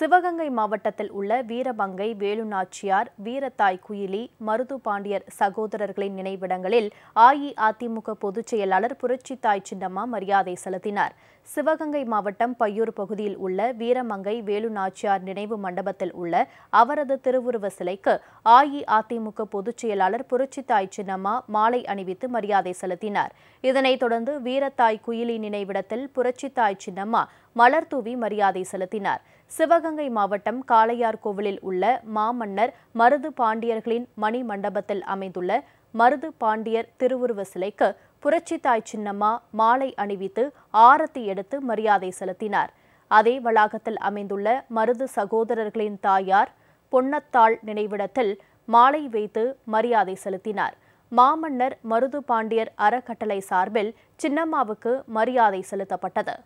சிவகங்கை மாவட்டத்தில் உள்ள வீரமங்கை வேலுநாச்சியார் வீரத்தாய் குயிலி மருது பாண்டியர் சகோதரர்களின் நினைவிடங்களில் அஇஅதிமுக பொதுச் செயலாளர் தாய் சின்னம்மா மரியாதை செலுத்தினார் சிவகங்கை மாவட்டம் பையூர் பகுதியில் உள்ள வீரமங்கை வேலுநாச்சியார் நினைவு மண்டபத்தில் உள்ள அவரது திருவுருவ சிலைக்கு அஇஅதிமுக பொதுச் செயலாளர் தாய் சின்னம்மா மாலை அணிவித்து மரியாதை செலுத்தினார் இதனைத் தொடர்ந்து வீரத்தாய் குயிலி நினைவிடத்தில் புரட்சித்தாய் சின்னம்மா மலர் தூவி மரியாதை செலுத்தினார் சிவகங்கை மாவட்டம் காளையார் கோவிலில் உள்ள மாமன்னர் மருது பாண்டியர்களின் மணி மண்டபத்தில் அமைந்துள்ள மருது பாண்டியர் திருவுருவ சிலைக்கு புரட்சித்தாய் சின்னம்மா மாலை அணிவித்து ஆரத்தி எடுத்து மரியாதை செலுத்தினார் அதே வளாகத்தில் அமைந்துள்ள மருது சகோதரர்களின் தாயார் பொன்னத்தாள் நினைவிடத்தில் மாலை வைத்து மரியாதை செலுத்தினார் மாமன்னர் மருது பாண்டியர் அறக்கட்டளை சார்பில் சின்னம்மாவுக்கு மரியாதை செலுத்தப்பட்டது